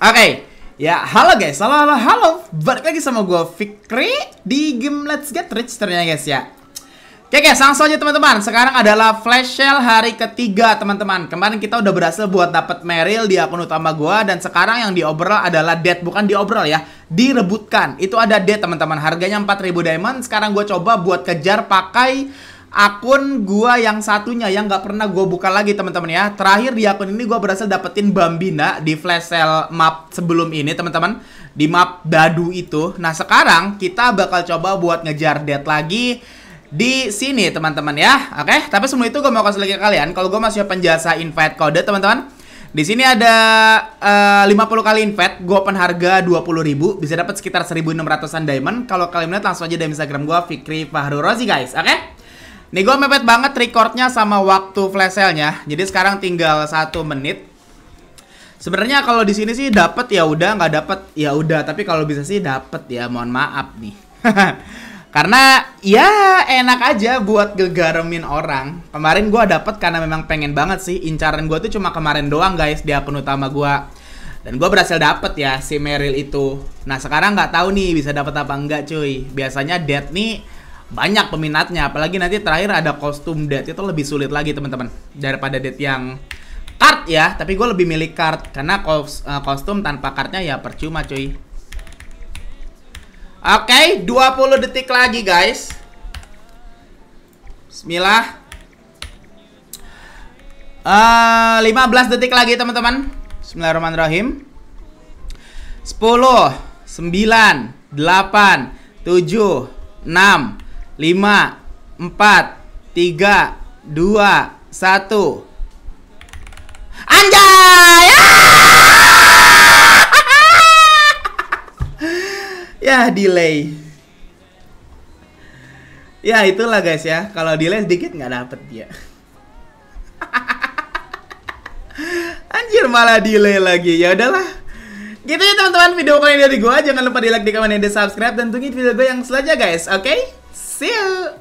Oke, okay. ya halo guys, halo halo halo, balik lagi sama gue Fikri di game Let's Get Rich ternyata guys ya. Oke okay, guys, langsung aja teman-teman. Sekarang adalah flash sale hari ketiga teman-teman. Kemarin kita udah berhasil buat dapet Meril di akun utama gue dan sekarang yang diobrol adalah dead, bukan diobrol ya, direbutkan. Itu ada dead teman-teman. Harganya 4000 diamond. Sekarang gue coba buat kejar pakai akun gua yang satunya yang nggak pernah gua buka lagi teman-teman ya. Terakhir di akun ini gua berhasil dapetin Bambina di flash sale map sebelum ini teman-teman di map dadu itu. Nah, sekarang kita bakal coba buat ngejar dead lagi di sini teman-teman ya. Oke, tapi sebelum itu gua mau kasih lagi ke kalian kalau gua masih open jasa invite kode teman-teman. Di sini ada eh, uh, 50 kali invite, gue open harga 20.000, bisa dapat sekitar 1.600-an diamond. Kalau kalian lihat langsung aja di Instagram gue Fikri Fahru Rozi guys, oke? Okay? Nih gue mepet banget recordnya sama waktu flash sale-nya. Jadi sekarang tinggal satu menit. Sebenarnya kalau di sini sih dapat ya udah, nggak dapat ya udah. Tapi kalau bisa sih dapat ya, mohon maaf nih. karena ya enak aja buat gegaremin orang. Kemarin gue dapat karena memang pengen banget sih. Incaran gue tuh cuma kemarin doang guys di akun utama gue. Dan gue berhasil dapet ya si Merrill itu. Nah sekarang nggak tahu nih bisa dapat apa enggak cuy. Biasanya dead nih banyak peminatnya apalagi nanti terakhir ada kostum dead itu lebih sulit lagi teman-teman daripada dead yang card ya tapi gue lebih milih card karena kos, uh, eh, kostum tanpa cardnya ya percuma cuy oke okay, 20 detik lagi guys Bismillah uh, eh, 15 detik lagi teman-teman Bismillahirrahmanirrahim 10 9 8 7 6 lima empat tiga dua satu Anjay! ya delay. Ya itulah guys ya. Kalau delay sedikit nggak dapet dia. Anjir malah delay lagi. Ya udahlah. Gitu ya teman-teman video kali ini dari gue. Jangan lupa di like, di komen, dan di subscribe. Dan tungguin video gue yang selanjutnya guys. Oke? Okay? See you.